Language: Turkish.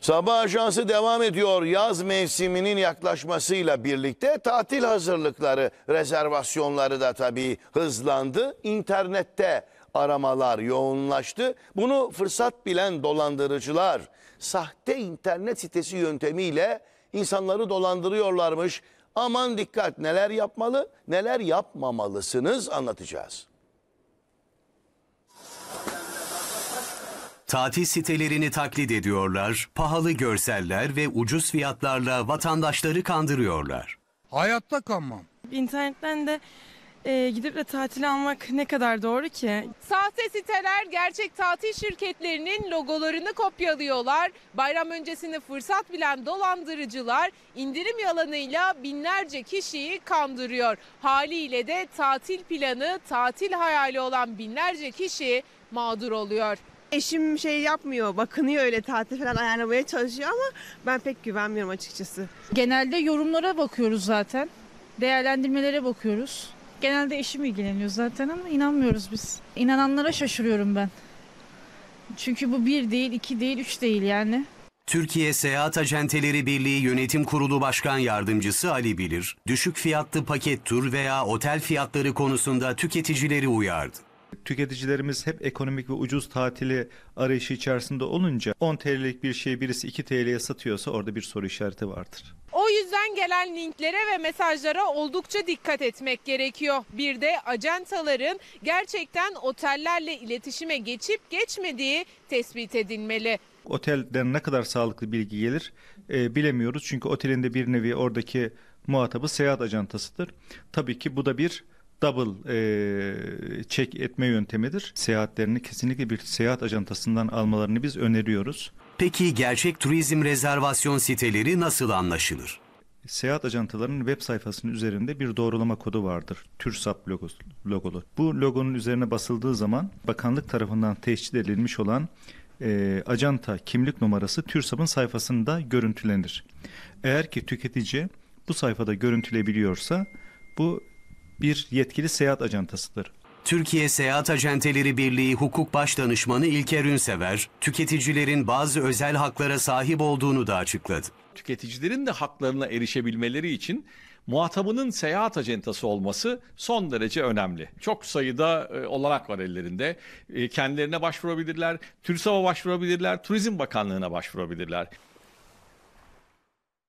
Sabah Ajansı devam ediyor. Yaz mevsiminin yaklaşmasıyla birlikte tatil hazırlıkları, rezervasyonları da tabii hızlandı. İnternette aramalar yoğunlaştı. Bunu fırsat bilen dolandırıcılar sahte internet sitesi yöntemiyle insanları dolandırıyorlarmış. Aman dikkat neler yapmalı neler yapmamalısınız anlatacağız. Tatil sitelerini taklit ediyorlar, pahalı görseller ve ucuz fiyatlarla vatandaşları kandırıyorlar. Hayatta kalmam. İnternetten de e, gidip de tatil almak ne kadar doğru ki? Sahte siteler gerçek tatil şirketlerinin logolarını kopyalıyorlar. Bayram öncesini fırsat bilen dolandırıcılar indirim yalanıyla binlerce kişiyi kandırıyor. Haliyle de tatil planı, tatil hayali olan binlerce kişi mağdur oluyor. Eşim şey yapmıyor, bakınıyor öyle tatil falan ayarlamaya çalışıyor ama ben pek güvenmiyorum açıkçası. Genelde yorumlara bakıyoruz zaten. Değerlendirmelere bakıyoruz. Genelde eşim ilgileniyor zaten ama inanmıyoruz biz. İnananlara şaşırıyorum ben. Çünkü bu bir değil, iki değil, üç değil yani. Türkiye Seyahat Acenteleri Birliği Yönetim Kurulu Başkan Yardımcısı Ali Bilir, düşük fiyatlı paket tur veya otel fiyatları konusunda tüketicileri uyardı. Tüketicilerimiz hep ekonomik ve ucuz tatili arayışı içerisinde olunca 10 TL'lik bir şeyi birisi 2 TL'ye satıyorsa orada bir soru işareti vardır. O yüzden gelen linklere ve mesajlara oldukça dikkat etmek gerekiyor. Bir de acentaların gerçekten otellerle iletişime geçip geçmediği tespit edilmeli. Otelden ne kadar sağlıklı bilgi gelir e, bilemiyoruz. Çünkü otelinde bir nevi oradaki muhatabı seyahat ajantasıdır. Tabii ki bu da bir double e, check etme yöntemidir. Seyahatlerini kesinlikle bir seyahat ajantasından almalarını biz öneriyoruz. Peki gerçek turizm rezervasyon siteleri nasıl anlaşılır? Seyahat ajantalarının web sayfasının üzerinde bir doğrulama kodu vardır. TÜRSAP logosu, logolu. Bu logonun üzerine basıldığı zaman bakanlık tarafından teşkil edilmiş olan e, ajanta kimlik numarası TÜRSAP'ın sayfasında görüntülenir. Eğer ki tüketici bu sayfada görüntülebiliyorsa bu bir yetkili seyahat ajantasıdır. Türkiye Seyahat Acenteleri Birliği Hukuk Başdanışmanı İlker Ünsever, tüketicilerin bazı özel haklara sahip olduğunu da açıkladı. Tüketicilerin de haklarına erişebilmeleri için muhatabının seyahat acentası olması son derece önemli. Çok sayıda e, olanak var ellerinde. E, kendilerine başvurabilirler, TÜRSAV'a başvurabilirler, Turizm Bakanlığı'na başvurabilirler.